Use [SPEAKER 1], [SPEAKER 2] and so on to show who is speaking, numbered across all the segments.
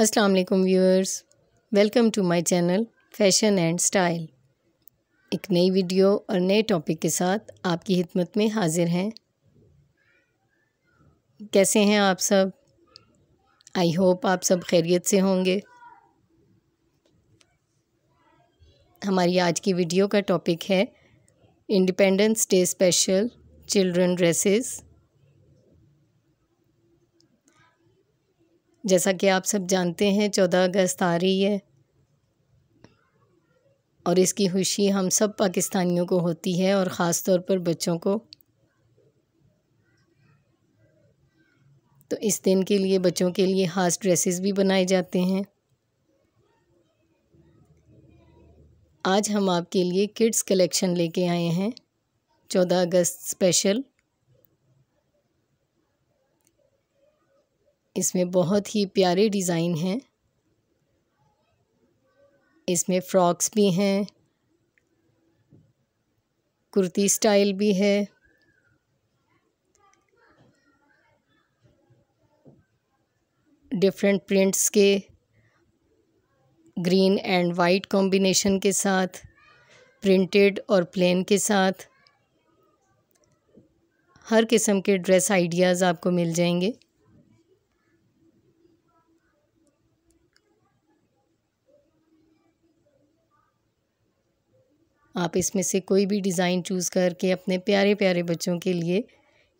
[SPEAKER 1] अस्सलाम वालेकुम viewers welcome to my channel fashion and style एक नई वीडियो और नए टॉपिक के साथ आपकी खिदमत में हाजिर हैं कैसे हैं आप सब आई होप आप सब खैरियत से होंगे हमारी आज की वीडियो का टॉपिक है independence day special children dresses जैसा कि आप सब जानते हैं चौदह अगस्त आ रही है और इसकी खुशी हम सब पाकिस्तानियों को होती है और ख़ास तौर पर बच्चों को तो इस दिन के लिए बच्चों के लिए ख़ास ड्रेसेस भी बनाए जाते हैं आज हम आपके लिए किड्स कलेक्शन लेके आए हैं चौदह अगस्त स्पेशल इसमें बहुत ही प्यारे डिज़ाइन हैं इसमें फ्रॉक्स भी हैं कुर्ती स्टाइल भी है डिफरेंट प्रिंट्स के ग्रीन एंड वाइट कॉम्बिनेशन के साथ प्रिंटेड और प्लेन के साथ हर किस्म के ड्रेस आइडियाज़ आपको मिल जाएंगे आप इसमें से कोई भी डिज़ाइन चूज़ करके अपने प्यारे प्यारे बच्चों के लिए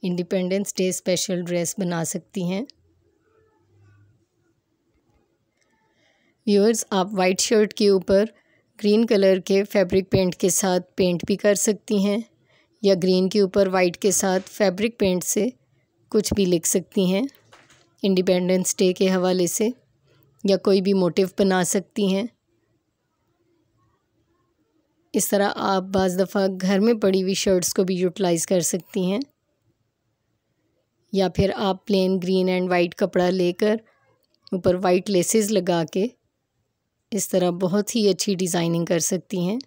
[SPEAKER 1] इंडिपेंडेंस डे स्पेशल ड्रेस बना सकती हैं व्यूअर्स आप वाइट शर्ट के ऊपर ग्रीन कलर के फैब्रिक पेंट के साथ पेंट भी कर सकती हैं या ग्रीन के ऊपर वाइट के साथ फैब्रिक पेंट से कुछ भी लिख सकती हैं इंडिपेंडेंस डे के हवाले से या कोई भी मोटिव बना सकती हैं इस तरह आप बज़ दफ़ा घर में पड़ी हुई शर्ट्स को भी यूटिलाइज़ कर सकती हैं या फिर आप प्लेन ग्रीन एंड वाइट कपड़ा लेकर ऊपर वाइट लेसेस लगा के इस तरह बहुत ही अच्छी डिज़ाइनिंग कर सकती हैं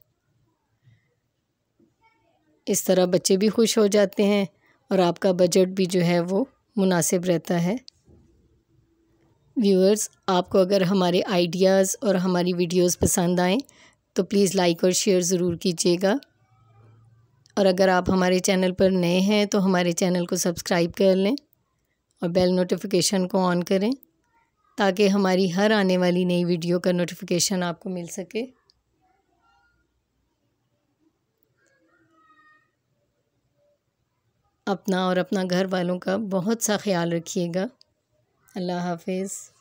[SPEAKER 1] इस तरह बच्चे भी खुश हो जाते हैं और आपका बजट भी जो है वो मुनासिब रहता है व्यूअर्स आपको अगर हमारे आइडियाज़ और हमारी वीडियोस पसंद आएँ तो प्लीज़ लाइक और शेयर ज़रूर कीजिएगा और अगर आप हमारे चैनल पर नए हैं तो हमारे चैनल को सब्सक्राइब कर लें और बेल नोटिफिकेशन को ऑन करें ताकि हमारी हर आने वाली नई वीडियो का नोटिफिकेशन आपको मिल सके अपना और अपना घर वालों का बहुत सा ख्याल रखिएगा अल्लाह हाफिज़